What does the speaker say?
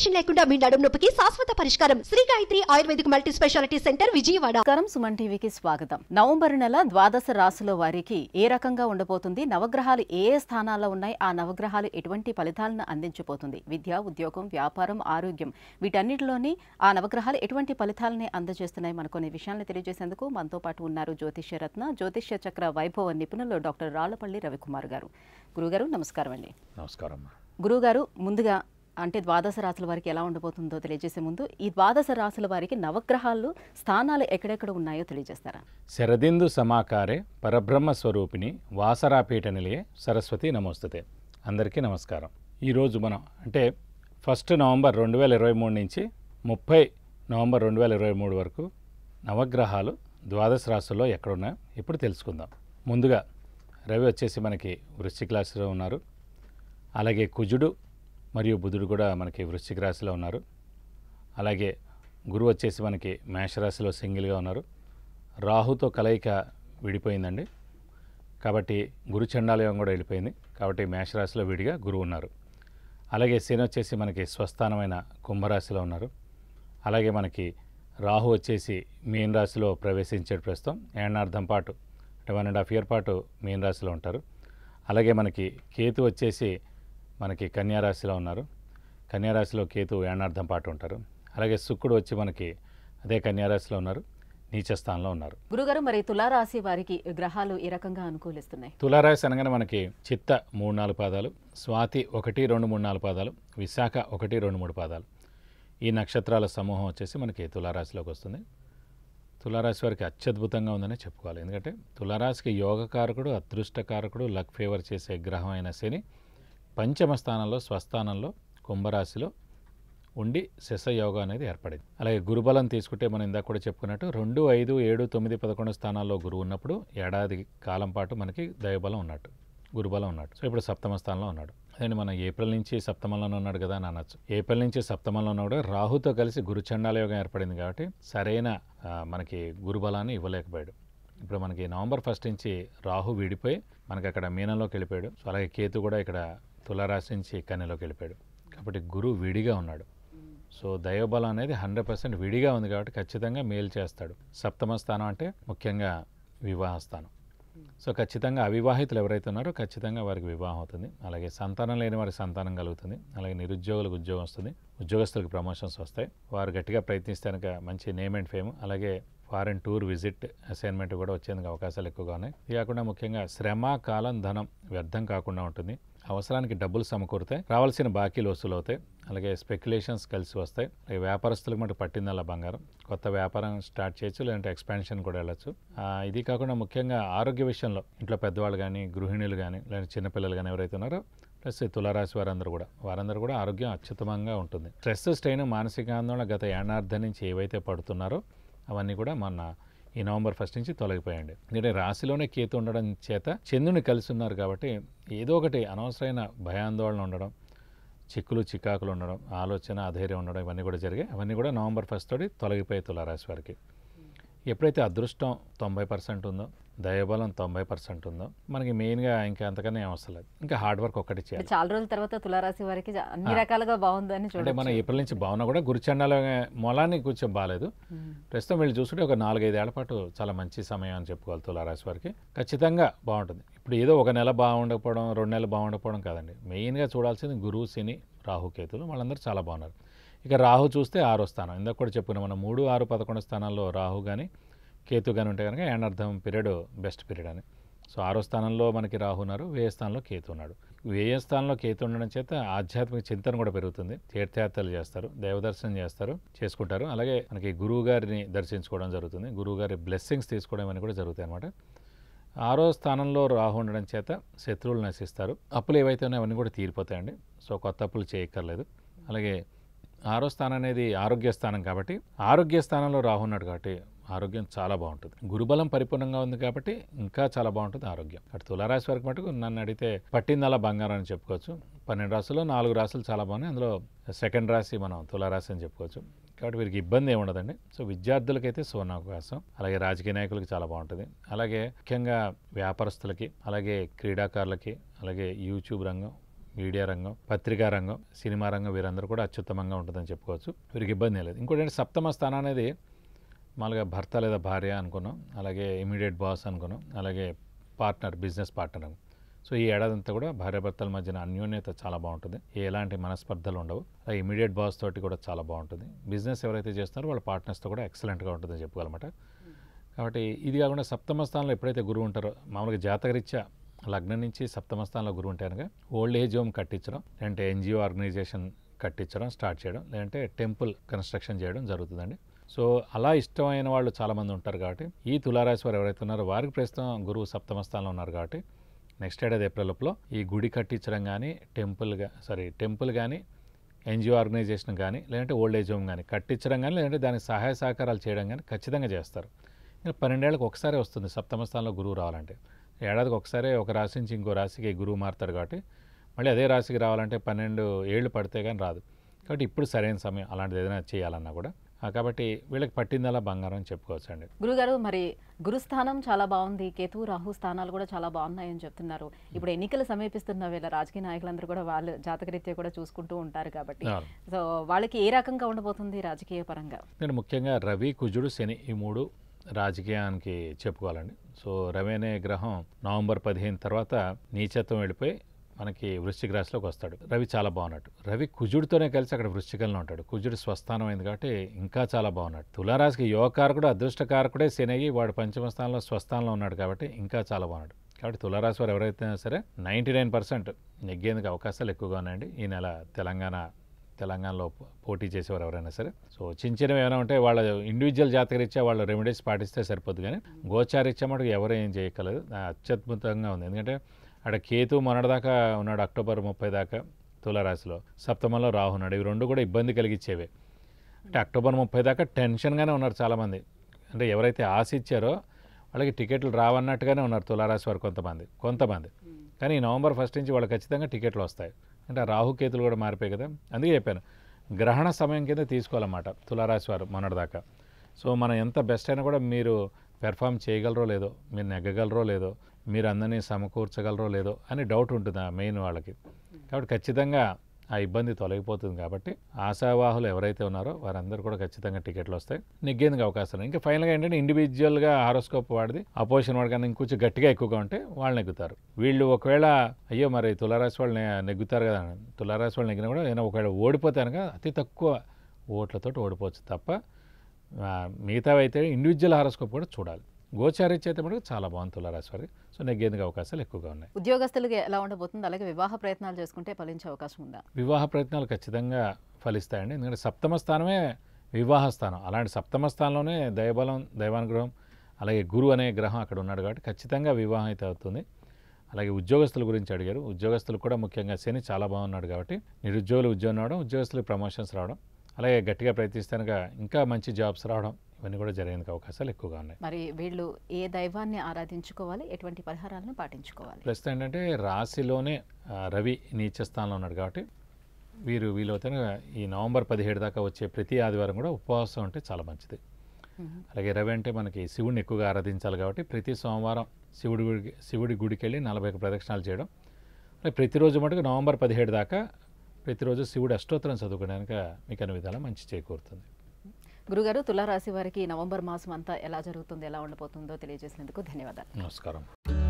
inflation లేకుండా మీ నడుము నొప్పికి శాశ్వత పరిష్కారం Shri Gayatri Ayurvedic multi speciality centre Vijayawada కరం సుమన్ టీవీకి స్వాగతం నవంబర్ నెల ద్వాదశ రాశుల వారికి ఏ రకంగా ఉండబోతుంది నవగ్రహాలు ఏ స్థానాల్లో ఉన్నాయి ఆ నవగ్రహాలు ఎటువంటి ఫలితాలను అందించబోతుంది విద్య ఉద్యోగం వ్యాపారం ఆరోగ్యం వీటన్నిటిలోని ఆ నవగ్రహాలు ఎటువంటి ఫలితాలని అందజేస్తున్నాయి మన కొన్ని విషయాలను తెలియజేసేందుకు మనతో పాటు ఉన్నారు జ్యోతిష్య రత్న జ్యోతిష్య చక్ర వైభవ నిపుణులు డాక్టర్ రాళ్లపల్లి రవికుమార్ గారు గురుగారు నమస్కారం అండి నమస్కారం గారు ముందుగా అంటే ద్వాదశ రాశుల వారికి ఎలా ఉండబోతుందో తెలియజేసే ముందు ఈ ద్వాదశ రాశుల వారికి నవగ్రహాలు స్థానాలు ఎక్కడెక్కడ ఉన్నాయో తెలియజేస్తారా శరదిందు సమాకారే పరబ్రహ్మ స్వరూపిణి వాసరాపీఠ నిలయే సరస్వతి నమోస్తుతే అందరికీ నమస్కారం ఈరోజు మనం అంటే ఫస్ట్ నవంబర్ రెండు వేల ఇరవై మూడు నుంచి ముప్పై నవంబర్ రెండు వేల ఇరవై మూడు వరకు నవగ్రహాలు ద్వాదశ రాశుల్లో ఎక్కడున్నాయో ఇప్పుడు తెలుసుకుందాం ముందుగా రవి వచ్చేసి మనకి వృశ్చిక రాశిలో ఉన్నారు అలాగే కుజుడు మరియు బుధుడు కూడా మనకి వృశ్చిక రాశిలో ఉన్నారు అలాగే గురువు వచ్చేసి మనకి మేషరాశిలో సింగిల్గా ఉన్నారు రాహుతో కలయిక విడిపోయిందండి కాబట్టి గురు చండాలయం కూడా వెళ్ళిపోయింది కాబట్టి మేషరాశిలో విడిగా గురువు ఉన్నారు అలాగే శని వచ్చేసి మనకి స్వస్థానమైన కుంభరాశిలో ఉన్నారు అలాగే మనకి రాహు వచ్చేసి మీన్ రాశిలో ప్రవేశించాడు ప్రస్తుతం ఏడార్థం పాటు అంటే వన్ అండ్ హాఫ్ ఇయర్ పాటు మీన్ రాశిలో ఉంటారు అలాగే మనకి కేతు వచ్చేసి మనకి కన్యారాశిలో ఉన్నారు కన్యారాశిలో కేతు యానార్థం పాటు ఉంటారు అలాగే శుక్రుడు వచ్చి మనకి అదే కన్యారాశిలో ఉన్నారు నీచస్థానంలో ఉన్నారు గురుగారు మరి తులారాశి వారికి గ్రహాలు ఏ రకంగా అనుకూలిస్తున్నాయి తులారాశి అనగానే మనకి చిత్త మూడు నాలుగు పాదాలు స్వాతి ఒకటి రెండు మూడు నాలుగు పాదాలు విశాఖ ఒకటి రెండు మూడు పాదాలు ఈ నక్షత్రాల సమూహం వచ్చేసి మనకి తులారాశిలోకి వస్తుంది తులారాశి వారికి అత్యద్భుతంగా ఉందని చెప్పుకోవాలి ఎందుకంటే తులారాశికి యోగకారకుడు అదృష్టకారకుడు లక్ ఫేవర్ చేసే గ్రహం అయిన శని పంచమ స్థానంలో స్వస్థానంలో కుంభరాశిలో ఉండి శశయోగ అనేది ఏర్పడింది అలాగే గురుబలం తీసుకుంటే మనం ఇందాక కూడా చెప్పుకున్నట్టు రెండు ఐదు ఏడు తొమ్మిది పదకొండు స్థానాల్లో గురువు ఉన్నప్పుడు ఏడాది కాలం పాటు మనకి దైవబలం ఉన్నట్టు గురుబలం ఉన్నాడు సో ఇప్పుడు సప్తమ స్థానంలో ఉన్నాడు అదే మనం ఏప్రిల్ నుంచి సప్తమంలోనే ఉన్నాడు కదా అని అనొచ్చు ఏప్రిల్ నుంచి సప్తమంలో ఉన్నాడు రాహుతో కలిసి గురు యోగం ఏర్పడింది కాబట్టి సరైన మనకి గురుబలాన్ని ఇవ్వలేకపోయాడు ఇప్పుడు మనకి నవంబర్ ఫస్ట్ నుంచి రాహు విడిపోయి మనకి అక్కడ మీనంలోకి వెళ్ళిపోయాడు సో అలాగే కేతు కూడా ఇక్కడ తులారాశి నుంచి కన్యలోకి వెళ్ళిపోయాడు కాబట్టి గురువు విడిగా ఉన్నాడు సో దైవబలం అనేది హండ్రెడ్ పర్సెంట్ విడిగా ఉంది కాబట్టి ఖచ్చితంగా మేలు చేస్తాడు సప్తమ స్థానం అంటే ముఖ్యంగా వివాహ స్థానం సో ఖచ్చితంగా అవివాహితులు ఎవరైతే ఉన్నారో ఖచ్చితంగా వారికి వివాహం అవుతుంది అలాగే సంతానం లేని వారికి సంతానం కలుగుతుంది అలాగే నిరుద్యోగులకు ఉద్యోగం వస్తుంది ఉద్యోగస్తులకు ప్రమోషన్స్ వస్తాయి వారు గట్టిగా ప్రయత్నిస్తే కనుక మంచి నేమ్ అండ్ ఫేమ్ అలాగే ఫారెన్ టూర్ విజిట్ అసైన్మెంట్ కూడా వచ్చేందుకు అవకాశాలు ఎక్కువగా ఉన్నాయి ఇది కాకుండా ముఖ్యంగా శ్రమ కాలం ధనం వ్యర్థం కాకుండా ఉంటుంది అవసరానికి డబ్బులు సమకూరుతాయి రావాల్సిన బాకీలు వసూలు అవుతాయి అలాగే స్పెక్యులేషన్స్ కలిసి వస్తాయి వ్యాపారస్తులకు మటు పట్టిందల్లా బంగారం కొత్త వ్యాపారం స్టార్ట్ చేయొచ్చు లేదంటే ఎక్స్పాన్షన్ కూడా వెళ్ళచ్చు ఇది కాకుండా ముఖ్యంగా ఆరోగ్య విషయంలో ఇంట్లో పెద్దవాళ్ళు కానీ గృహిణులు కానీ లేదంటే చిన్నపిల్లలు కానీ ఎవరైతే ఉన్నారో ప్లస్ తులారాశి వారందరూ కూడా వారందరూ కూడా ఆరోగ్యం అత్యుత్తమంగా ఉంటుంది స్ట్రెస్ స్ట్రెయిన్ మానసిక ఆందోళన గత ఏడార్థం నుంచి ఏవైతే పడుతున్నారో అవన్నీ కూడా మన ఈ నవంబర్ ఫస్ట్ నుంచి తొలగిపోయాండి ఎందుకంటే రాశిలోనే కేతు ఉండడం చేత చంద్రుని కలిసి ఉన్నారు కాబట్టి ఏదో ఒకటి అనవసరమైన భయాందోళన ఉండడం చిక్కులు చికాకులు ఉండడం ఆలోచన అధైర్యం ఉండడం ఇవన్నీ కూడా జరిగాయి అవన్నీ కూడా నవంబర్ ఫస్ట్ తోటి తొలగిపోయి తులారాశి వారికి ఎప్పుడైతే అదృష్టం తొంభై పర్సెంట్ ఉందో దయబలం తొంభై పర్సెంట్ ఉందో మనకి మెయిన్గా ఇంకా అంతకనే అవసరం లేదు ఇంకా హార్డ్ వర్క్ ఒకటి చేయాలి చాలా రోజుల తర్వాత తులారాశి వారికి అన్ని రకాలుగా బాగుందని అంటే మన ఏప్రిల్ నుంచి బాగున్నా కూడా గురిచండాల మొలానికి కూర్చొని బాగాలేదు ప్రస్తుతం వీళ్ళు చూసుకుంటే ఒక నాలుగైదు ఏళ్ల పాటు చాలా మంచి సమయం అని చెప్పుకోవాలి తులారాశి వారికి ఖచ్చితంగా బాగుంటుంది ఇప్పుడు ఏదో ఒక నెల బాగుండకపోవడం రెండు నెలలు బాగుండకపోవడం కాదండి మెయిన్గా చూడాల్సింది గురువు శని రాహుకేతులు వాళ్ళందరూ చాలా బాగున్నారు ఇక రాహు చూస్తే ఆరో స్థానం ఇందాక కూడా చెప్పుకున్నాం మనం మూడు ఆరు పదకొండు స్థానాల్లో రాహు కానీ కేతు కానీ ఉంటే కనుక యాండార్థం పీరియడ్ బెస్ట్ పీరియడ్ అని సో ఆరో స్థానంలో మనకి రాహు ఉన్నారు వ్యయ స్థానంలో కేతు ఉన్నాడు వ్యయ స్థానంలో కేతు ఉండడం చేత ఆధ్యాత్మిక చింతన కూడా పెరుగుతుంది తీర్థయాత్రలు చేస్తారు దేవదర్శనం చేస్తారు చేసుకుంటారు అలాగే మనకి గురువు గారిని దర్శించుకోవడం జరుగుతుంది గురువు గారి బ్లెస్సింగ్స్ తీసుకోవడం అని కూడా జరుగుతాయి అనమాట ఆరో స్థానంలో రాహు ఉండడం చేత శత్రువులు నశిస్తారు అప్పులు ఏవైతే ఉన్నాయో అవన్నీ కూడా తీరిపోతాయండి సో కొత్త అప్పులు చేయక్కర్లేదు అలాగే ఆరో స్థానం అనేది ఆరోగ్య స్థానం కాబట్టి ఆరోగ్య స్థానంలో రాహు ఉన్నాడు కాబట్టి ఆరోగ్యం చాలా బాగుంటుంది గురుబలం పరిపూర్ణంగా ఉంది కాబట్టి ఇంకా చాలా బాగుంటుంది ఆరోగ్యం అటు తులారాశి వరకు మటుకు నన్ను అడిగితే పట్టిందల బంగారం అని చెప్పుకోవచ్చు పన్నెండు రాసుల్లో నాలుగు రాసులు చాలా బాగున్నాయి అందులో సెకండ్ రాశి మనం తులారాశి అని చెప్పుకోవచ్చు కాబట్టి వీరికి ఇబ్బంది ఏమి ఉండదండి సో విద్యార్థులకైతే సువర్ణావకాశం అలాగే రాజకీయ నాయకులకి చాలా బాగుంటుంది అలాగే ముఖ్యంగా వ్యాపారస్తులకి అలాగే క్రీడాకారులకి అలాగే యూట్యూబ్ రంగం మీడియా రంగం పత్రికా రంగం సినిమా రంగం వీరందరూ కూడా అత్యుత్తమంగా ఉంటుందని చెప్పుకోవచ్చు వీరికి ఇబ్బంది లేదు ఇంకోటి సప్తమ స్థానం అనేది మామూలుగా భర్త లేదా భార్య అనుకున్నాం అలాగే ఇమీడియట్ బాస్ అనుకున్నాం అలాగే పార్ట్నర్ బిజినెస్ పార్ట్నర్ సో ఈ ఏడాదంతా కూడా భార్యాభర్తల మధ్యన అన్యోన్యత చాలా బాగుంటుంది ఎలాంటి మనస్పర్ధలు ఉండవు అలాగే ఇమీడియట్ బాస్ తోటి కూడా చాలా బాగుంటుంది బిజినెస్ ఎవరైతే చేస్తున్నారో వాళ్ళ పార్ట్నర్స్తో కూడా ఎక్సలెంట్గా అని చెప్పగలమాట కాబట్టి ఇది కాకుండా సప్తమ స్థానంలో ఎప్పుడైతే గురువు ఉంటారో మామూలుగా జాతకరీత్యా లగ్నం నుంచి సప్తమ స్థానంలో గురువు ఉంటే కనుక ఓల్డ్ ఏజ్ హోమ్ కట్టించడం లేదంటే ఎన్జిఓ ఆర్గనైజేషన్ కట్టించడం స్టార్ట్ చేయడం లేదంటే టెంపుల్ కన్స్ట్రక్షన్ చేయడం జరుగుతుందండి సో అలా ఇష్టమైన వాళ్ళు చాలామంది ఉంటారు కాబట్టి ఈ తులారాశి వారు ఎవరైతే ఉన్నారో వారికి ప్రస్తుతం గురువు సప్తమ స్థానంలో ఉన్నారు కాబట్టి నెక్స్ట్ ఏడాది ఏప్రిల్లోపలో ఈ గుడి కట్టించడం కానీ టెంపుల్ సారీ టెంపుల్ కానీ ఎన్జిఓ ఆర్గనైజేషన్ కానీ లేదంటే ఓల్డ్ ఏజ్ హోమ్ కానీ కట్టించడం కానీ లేదంటే దానికి సహాయ సహకారాలు చేయడం కానీ ఖచ్చితంగా చేస్తారు ఇంకా పన్నెండేళ్ళకి ఒకసారి వస్తుంది సప్తమ స్థానంలో గురువు రావాలంటే ఏడాదికి ఒకసారి ఒక రాశి నుంచి ఇంకో రాశికి గురువు మారుతారు కాబట్టి మళ్ళీ అదే రాశికి రావాలంటే పన్నెండు ఏళ్ళు పడితే కానీ రాదు కాబట్టి ఇప్పుడు సరైన సమయం అలాంటిది ఏదైనా చేయాలన్నా కూడా కాబట్టి వీళ్ళకి పట్టిందలా బంగారం చెప్పుకోవచ్చండి గురుగారు మరి గురుస్థానం చాలా బాగుంది కేతు రాహు స్థానాలు కూడా చాలా బాగున్నాయని చెప్తున్నారు ఇప్పుడు ఎన్నికలు సమీపిస్తున్న వీళ్ళ రాజకీయ నాయకులందరూ కూడా వాళ్ళు రీత్యా కూడా చూసుకుంటూ ఉంటారు కాబట్టి సో వాళ్ళకి ఏ రకంగా ఉండబోతుంది రాజకీయ పరంగా నేను ముఖ్యంగా రవి కుజుడు శని ఈ మూడు రాజకీయానికి చెప్పుకోవాలండి సో రవి అనే గ్రహం నవంబర్ పదిహేను తర్వాత నీచత్వం వెళ్ళిపోయి మనకి వృశ్చిక రాశిలోకి వస్తాడు రవి చాలా బాగున్నాడు రవి కుజుడితోనే కలిసి అక్కడ వృశ్చికంలో ఉంటాడు కుజుడు స్వస్థానం అయింది కాబట్టి ఇంకా చాలా బాగున్నాడు తులారాశికి యోగకారకుడు అదృష్టకారకుడే శనగి వాడు పంచమ స్థానంలో స్వస్థానంలో ఉన్నాడు కాబట్టి ఇంకా చాలా బాగున్నాడు కాబట్టి తులారాశి వారు ఎవరైతే సరే నైంటీ నైన్ పర్సెంట్ నెగ్గేందుకు అవకాశాలు ఎక్కువగా ఉన్నాయండి ఈ నెల తెలంగాణ తెలంగాణలో పోటీ చేసేవారు ఎవరైనా సరే సో చిన్న చిన్నవి ఏమైనా ఉంటే వాళ్ళ ఇండివిజువల్ జాతకరీత్యా వాళ్ళ రెమెడీస్ పాటిస్తే సరిపోద్ది కానీ గోచారీత్యా మటుకు ఎవరు ఏం చేయగలదు అత్యద్భుతంగా ఉంది ఎందుకంటే అక్కడ కేతు మొన్నటిదాకా ఉన్నాడు అక్టోబర్ ముప్పై దాకా తులరాశిలో సప్తమంలో రాహు ఉన్నాడు ఇవి రెండు కూడా ఇబ్బంది కలిగించేవే అంటే అక్టోబర్ ముప్పై దాకా టెన్షన్గానే ఉన్నారు చాలామంది అంటే ఎవరైతే ఆశ ఇచ్చారో వాళ్ళకి టికెట్లు రావన్నట్టుగానే ఉన్నారు తులారాశి వారు కొంతమంది కొంతమంది కానీ ఈ నవంబర్ ఫస్ట్ నుంచి వాళ్ళు ఖచ్చితంగా టికెట్లు వస్తాయి అంటే రాహుకేతులు కూడా మారిపోయి కదా అందుకే చెప్పాను గ్రహణ సమయం కింద తీసుకోవాలన్నమాట తులారాశి వారు మొన్నటిదాకా సో మనం ఎంత బెస్ట్ అయినా కూడా మీరు పెర్ఫామ్ చేయగలరో లేదో మీరు నెగ్గగలరో లేదో మీరు అందరినీ సమకూర్చగలరో లేదో అని డౌట్ ఉంటుంది ఆ మెయిన్ వాళ్ళకి కాబట్టి ఖచ్చితంగా ఆ ఇబ్బంది తొలగిపోతుంది కాబట్టి ఆశావాహులు ఎవరైతే ఉన్నారో వారందరూ కూడా ఖచ్చితంగా టికెట్లు వస్తాయి నెగ్గేందుకు అవకాశం ఇంకా ఫైనల్గా ఏంటంటే ఇండివిజువల్గా హారోస్కోప్ వాడిది అపోజిషన్ వాడి కన్నా ఇంకొంచెం గట్టిగా ఎక్కువగా ఉంటే వాళ్ళు నెగ్గుతారు వీళ్ళు ఒకవేళ అయ్యో మరి తులారాశి వాళ్ళు నెగ్గుతారు కదా తులారాశి వాళ్ళు నెగ్గిన కూడా ఏదైనా ఒకవేళ ఓడిపోతే కదా అతి తక్కువ ఓట్లతో ఓడిపోవచ్చు తప్ప మిగతావైతే ఇండివిజువల్ హారోస్కోప్ కూడా చూడాలి గోచారి అయితే చాలా బాగుంది రాశివారి సో నెగ్గేందుకు అవకాశాలు ఎక్కువగా ఉన్నాయి ఉద్యోగస్తులకి ఎలా ఉండబోతుంది అలాగే వివాహ ప్రయత్నాలు చేసుకుంటే ఫలించే అవకాశం ఉందా వివాహ ప్రయత్నాలు ఖచ్చితంగా ఫలిస్తాయండి ఎందుకంటే సప్తమ స్థానమే వివాహ స్థానం అలాంటి సప్తమ స్థానంలోనే దైవబలం దైవానుగ్రహం అలాగే గురు అనే గ్రహం అక్కడ ఉన్నాడు కాబట్టి ఖచ్చితంగా వివాహం అయితే అవుతుంది అలాగే ఉద్యోగస్తుల గురించి అడిగారు ఉద్యోగస్తులు కూడా ముఖ్యంగా శని చాలా బాగున్నాడు కాబట్టి నిరుద్యోగులు ఉద్యోగం రావడం ఉద్యోగస్తులు ప్రమోషన్స్ రావడం అలాగే గట్టిగా ప్రయత్నిస్తానుగా ఇంకా మంచి జాబ్స్ రావడం ఇవన్నీ కూడా జరిగేందుకు అవకాశాలు ఎక్కువగా ఉన్నాయి మరి వీళ్ళు ఏ దైవాన్ని ఆరాధించుకోవాలి ఎటువంటి పరిహారాలను పాటించుకోవాలి ప్రస్తుతం ఏంటంటే రాశిలోనే రవి నీచ స్థానంలో ఉన్నాడు కాబట్టి వీరు వీలవుతారు ఈ నవంబర్ పదిహేడు దాకా వచ్చే ప్రతి ఆదివారం కూడా ఉపవాసం ఉంటే చాలా మంచిది అలాగే రవి అంటే మనకి శివుడిని ఎక్కువగా ఆరాధించాలి కాబట్టి ప్రతి సోమవారం శివుడి గుడికి శివుడి గుడికి వెళ్ళి నలభై ప్రదక్షిణాలు చేయడం అలాగే ప్రతిరోజు మటుకు నవంబర్ పదిహేడు దాకా ప్రతిరోజు శివుడు అష్టోత్తరం చదువుకోవడానికి మీకు అన్ని విధాలు మంచి చేకూరుతుంది గురుగారు తులారాశి వారికి నవంబర్ మాసం అంతా ఎలా జరుగుతుందో ఎలా ఉండబోతుందో తెలియజేసినందుకు ధన్యవాదాలు నమస్కారం